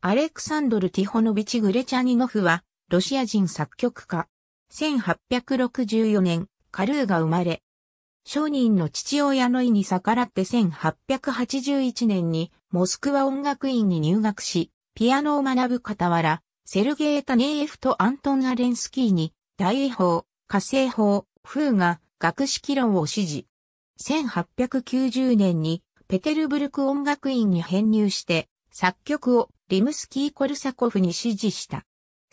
アレクサンドル・ティホノビチ・グレチャニノフは、ロシア人作曲家。1864年、カルーが生まれ、商人の父親の意に逆らって1881年にモスクワ音楽院に入学し、ピアノを学ぶ傍ら、セルゲー・タネーエフとアントン・アレンスキーに、大英法、火星法、風が学識論を指示。1890年にペテルブルク音楽院に編入して、作曲をリムスキー・コルサコフに指示した。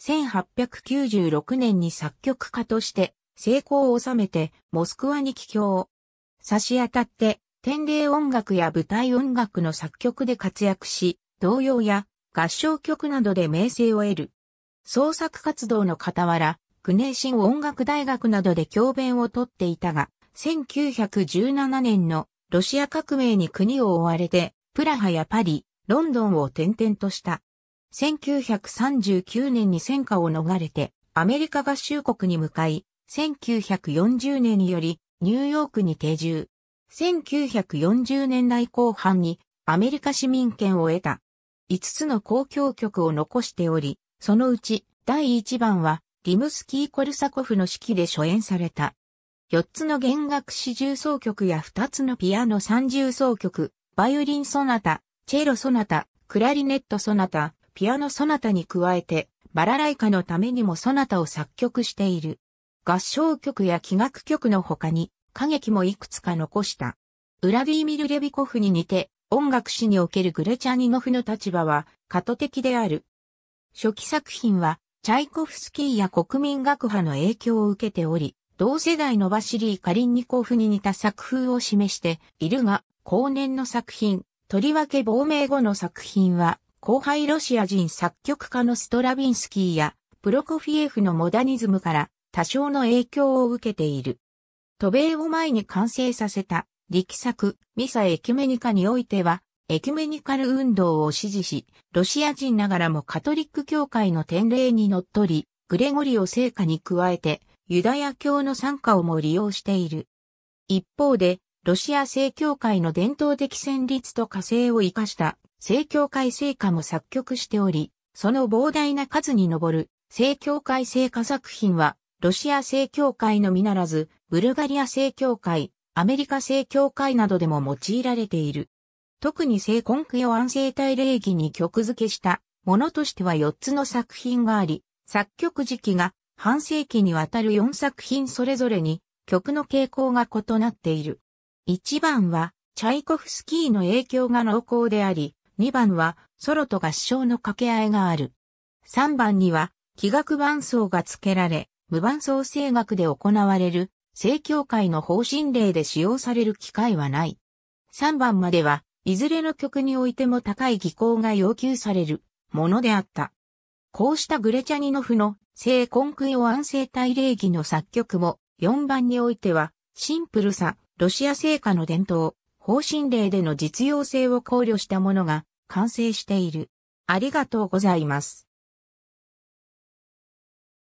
1896年に作曲家として成功を収めてモスクワに帰郷。差し当たって典礼音楽や舞台音楽の作曲で活躍し、童謡や合唱曲などで名声を得る。創作活動の傍ら、クネーシン音楽大学などで教鞭をとっていたが、1917年のロシア革命に国を追われて、プラハやパリ、ロンドンを転々とした。1939年に戦火を逃れて、アメリカ合衆国に向かい、1940年により、ニューヨークに定住。1940年代後半に、アメリカ市民権を得た。5つの公共曲を残しており、そのうち、第1番は、リムスキー・コルサコフの指揮で初演された。4つの弦楽四重奏曲や2つのピアノ三重奏曲、バイオリンソナタ、チェロソナタ、クラリネットソナタ、ピアノソナタに加えて、バラライカのためにもソナタを作曲している。合唱曲や器楽曲の他に、歌劇もいくつか残した。ウラディーミル・レビコフに似て、音楽史におけるグレチャニノフの立場は、過渡的である。初期作品は、チャイコフスキーや国民学派の影響を受けており、同世代のバシリー・カリンニコフに似た作風を示しているが、後年の作品、とりわけ亡命後の作品は、後輩ロシア人作曲家のストラビンスキーや、プロコフィエフのモダニズムから多少の影響を受けている。渡米を前に完成させた、力作、ミサ・エキュメニカにおいては、エキュメニカル運動を支持し、ロシア人ながらもカトリック教会の典礼にのっとり、グレゴリオ聖歌に加えて、ユダヤ教の参加をも利用している。一方で、ロシア正教会の伝統的旋律と火星を生かした正教会聖歌も作曲しており、その膨大な数に上る正教会聖歌作品は、ロシア正教会のみならず、ブルガリア正教会、アメリカ正教会などでも用いられている。特に聖根クヨ安聖体礼儀に曲付けしたものとしては4つの作品があり、作曲時期が半世紀にわたる4作品それぞれに曲の傾向が異なっている。1番は、チャイコフスキーの影響が濃厚であり、2番は、ソロと合唱の掛け合いがある。3番には、器楽伴奏が付けられ、無伴奏声楽で行われる、正教会の方針令で使用される機会はない。3番までは、いずれの曲においても高い技巧が要求されるものであった。こうしたグレチャニノフの聖コンクイオ安静体礼儀の作曲も4番においてはシンプルさ、ロシア製菓の伝統、方針令での実用性を考慮したものが完成している。ありがとうございます。